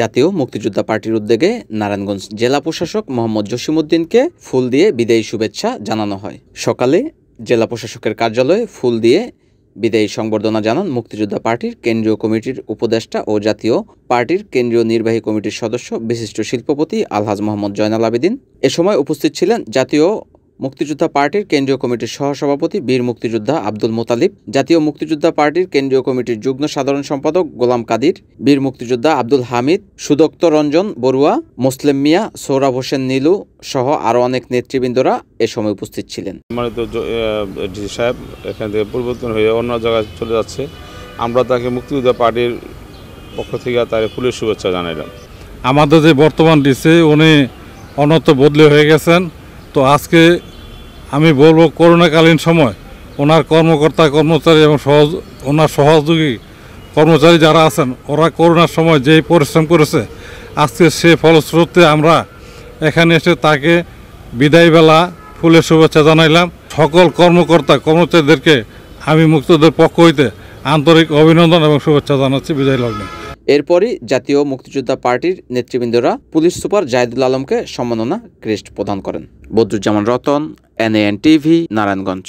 জাতীয় মুক্তিযোদ্ধা পার্টির উদ্যোগে নারায়ণগঞ্জ জেলা প্রশাসক মোহাম্মদ জসিমউদ্দিনকে ফুল দিয়ে বিদায়ী শুভেচ্ছা জানানো হয় সকালে জেলা প্রশাসকের কার্যালয়ে ফুল দিয়ে বিদায়ী সংবর্ধনা জানান মুক্তিযোদ্ধা পার্টির কেন্দ্রীয় কমিটির উপদেষ্টা ও জাতীয় পার্টির কেন্দ্রীয় নির্বাহী কমিটির সদস্য বিশিষ্ট শিল্পপতি আলহাজ মোহাম্মদ জয়নাল আবেদিন এ সময় উপস্থিত ছিলেন জাতীয় মুক্তিযোদ্ধা পার্টির কেন্দ্রীয় কমিটির সহসভাপতি বীর মুক্তিযোদ্ধা আব্দুল মোতালিব জাতীয় মুক্তিযোদ্ধা পার্টির কেন্দ্রীয় কমিটির যুগ্ম সাধারণ সম্পাদক গোলাম কাদির বীর মুক্তিযোদ্ধা আব্দুল হামিদ সুদক্ত রঞ্জন বড়ুয়া মুসলিম মিয়া সৌরভ হোসেন নীলু সহ আরও অনেক নেতৃবৃন্দরা এ সময় উপস্থিত ছিলেন সাহেব এখান থেকে পরিবর্তন হয়ে অন্য জায়গায় চলে যাচ্ছে আমরা তাকে মুক্তিযোদ্ধা পার্টির পক্ষ থেকে তার ফুলের শুভেচ্ছা জানাইলাম আমাদের যে বর্তমান ডিসি উনি অনত বদলি হয়ে গেছেন তো আজকে আমি বলবো করোনাকালীন সময় ওনার কর্মকর্তা কর্মচারী এবং সহজ ওনার সহযোগী কর্মচারী যারা আছেন ওরা করোনার সময় যেই পরিশ্রম করেছে আজকে সে ফলশ্রুতিতে আমরা এখানে এসে তাকে বিদায়বেলা ফুলের শুভেচ্ছা জানাইলাম সকল কর্মকর্তা কর্মচারীদেরকে আমি মুক্তদের পক্ষ হইতে আন্তরিক অভিনন্দন এবং শুভেচ্ছা জানাচ্ছি বিদায় লগ্নে এরপরই জাতীয় মুক্তিযোদ্ধা পার্টির নেতৃবৃন্দরা পুলিশ সুপার জাহিদুল আলমকে সম্মাননা ক্রেস্ট প্রদান করেন বদরুজ্জামান রতন এনএএন টিভি নারায়ণগঞ্জ